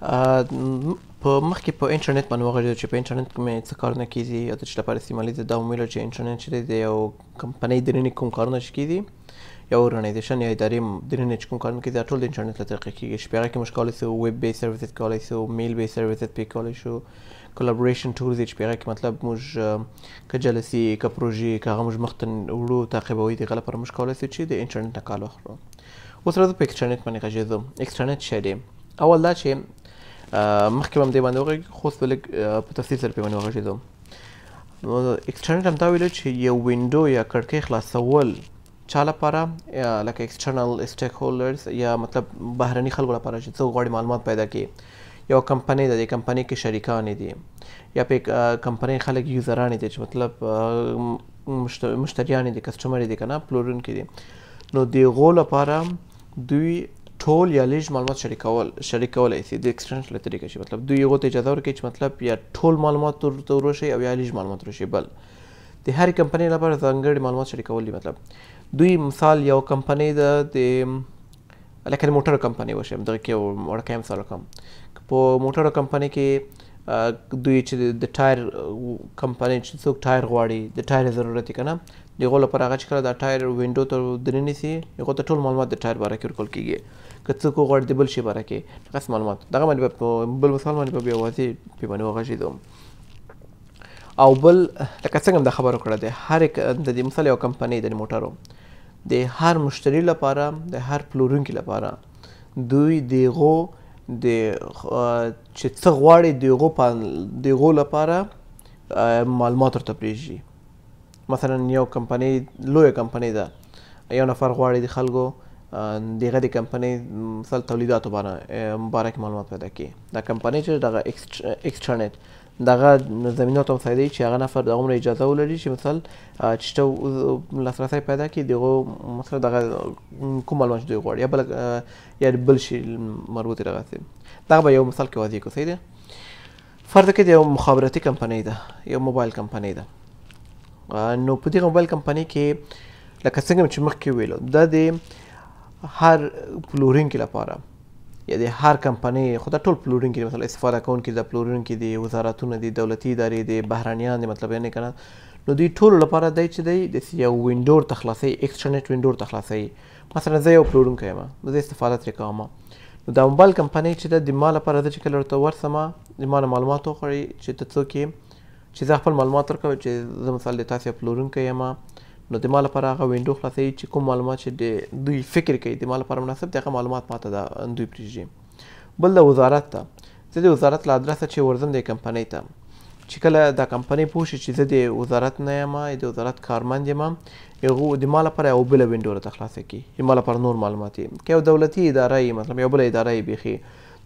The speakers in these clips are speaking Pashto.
په مخکې په انټرنیټ باندې وغږیدو چې په انټرنیټ کې مې څه کارونه کیږي او د چا لپاره استعمالیږي دا ومیلو چې انټرنیټ چې دی یو کمپنۍ دننه کوم کارونه چې کیږي یو اورګنایزیشن یا ادارې دننه چې کوم کارونه کیږي دا ټول د انټرنیټ له طریقې کیږي چې په هغه کې موږ کولی شو ویب بیس سرویسز کولی شو میل بیس سرویسز پې کولی شو کولابوریشن ټولز چې په هغه کې مطلب موږ که جلسي که پروژې که هغه موږ مختن وړو تعقیبوي دغه لپاره موږ کولی شو چې د انټرنیټ نه کار واخلو اوس راځو په اکسټرنیټ باندې غږېږو اکسټرنیټ څه دی اول دا چې مخکې هم دې باندې وغږېږي خو اوس به لږ په تفصیل سره پرې باندې وغږېدم نو اکسټرنل همدا ویلو چې یو ونډو یا کړکۍ خلاصول چا لپاره لکه اکسټرنل سټیک هولډرز یا مطلب بهرني خلکو لپاره چې څوک غواړي معلومات پیدا کړي یو کمپنۍ ده د کمپنۍ کې شریکان دي یا په کمپنۍ خلک یوزران دي چې مطلب مشتریان دي کسټمر دي کنه پلورونکي دي نو د غو لپاره دوی ټول یا لږ معلومات شریکول شریکولای شي د ایکسټنشن له طریقې شي مطلب دوی یو ته اجازه ورکړي چې مطلب یا ټول معلومات ورته ورشي او یا لږ معلومات ورشي بل د هر کمپنۍ لپاره ځانګړي معلومات شریکول دي مطلب دوی مثال یو کمپنۍ د د لکه موټر کمپنۍ وشي دغه کې ورکه مثال کوم په موټر کمپنۍ کې دوی چې د ټایر کمپنی چې څوک ټایر غواړي د ټایر ضرورت کنه دغه لپاره هغه چې کله د ټایر وینډو ته درنې سي هغه ته ټول معلومات د ټایر باره کې ورکول کیږي که څوک غواړي د بل شي باره کې دغه معلومات دغه باندې په بل مثال باندې په واضح په باندې وغږی دوم او بل لکه څنګه د خبرو کړه ده هر د دې مثال یو کمپنی د موټرو د هر مشتری لپاره د هر پلورونکي لپاره دوی دغه د چې څه غواړي دغه په دغه لپاره معلومات ورته پریږي مثلا یو کمپنی لویه کمپنی ده یو نفر غواړي د خلکو دغه د کمپنی مثلا تولیداتو باندې مبارک معلومات پیدا کړي دا کمپنی چې دغه اکسټرنټ دغه زمينه ته مساعده چې هغه نفر دغه اجازه ولري چې مثلا چټو لاسرسي پیدا کړي دغه مثلا دغه کوم معلومات دوی غواړي یا بل یا بل شي مربوط دغه څه دا به یو مثال کې واضح کو صحیح ده فرض کړئ یو مخابراتي کمپنۍ ده یو موبایل کمپنۍ ده نو په دې موبایل کمپنۍ کې لکه څنګه چې مخکې ویلو دا د هر پلورینګ لپاره یا د هر کمپنۍ خو دا ټول پلورونکي دي مثلا استفاده کوونکي د پلورونکي دي وزارتونه دي دولتي ادارې دي بهرانیان دي مطلب یعنې که نو دوی ټولو لپاره دی چې دی داسې یو وینډور ته خلاصوي اکسټرنټ وینډور ته خلاصوي مثلا زه یو پلورونکی یم نو زه استفاده ترې کوم نو دا موبایل کمپنۍ چې ده د ما لپاره ده چې کله ورته ورسمه د ما نه معلومات وغواړي چې ته څوک یې چې زه خپل معلومات ورکوم چې زه مثلا د تاسې پلورونکی یم نو د مال لپاره هغه وینډو خلاصې چې کوم معلومات چې دوی فکر کوي د مال لپاره مناسب دغه معلومات ماته د دوی پریږي بل د وزارت ته زه د وزارت له ادرسه چې ورزم د کمپنۍ ته چې کله دا کمپنۍ پوه شي چې زه د وزارت نه یم د وزارت کارمند یم هغه د مال لپاره یو بل وینډو ته خلاصې کوي د مال لپاره نور معلومات یې که یو دولتي اداره مثلا یو بل اداره یې بيخي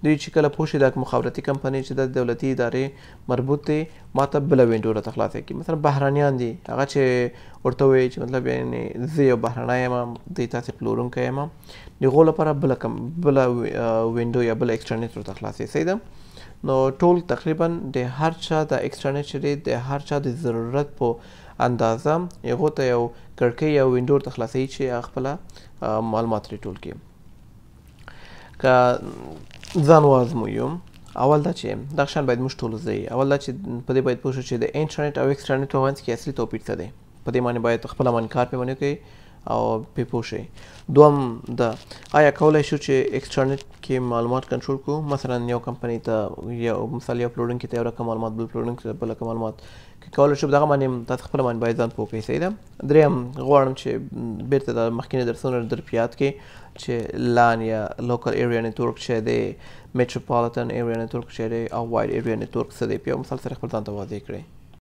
دوی چې کله پوه شي د مخابراتي کمپنۍ چې د دولتي ادارې مربوط دي ماته بل وینډو راته خلاصه کی مثلا بهرانيان دي هغه چې ورته وي چې مطلب یعنی زه یو بهرانای ما د تاسو پلورونکی یم د غول لپاره بل کم بل وینډو یا بل اکسټرنټ راته خلاصې سیدم نو ټول تقریبا د هر چا د اکسټرنل شریټ د هر چا د ضرورت په اندازه یو ته یو کړکۍ یو وینډو ته خلاصې چې خپل معلومات لري ټول کې که ځان وازمویو اول دا چې دا شان باید موږ ټول زی اول دا چې په دې باید پوه شو چې د انټرنیټ او ایکسټرنیټ په منځ کې اصلي توپیر څه دی په دې باندې باید خپل منکار په منو کې او په پوښي دوم د آیا کولای شو چې ایکسټرنټ کې معلومات کنټرول کو مثلا یو کمپنی ته یو مثال یو پلوډونکو ته یو رقم معلومات بل پلوډونکو ته بل رقم معلومات کولای شو دغه باندې تاسو خپل باندې باید ځان پوه کړئ سیده دریم غواړم چې بیرته د مخکینه درسونه در پیات کې چې لان یا لوکل ایریا نتورک چې دی میټروپولیټن ایریا نتورک چې دی او واید ایریا نتورک څه دی په مثال سره خپل ځان ته واضح کړئ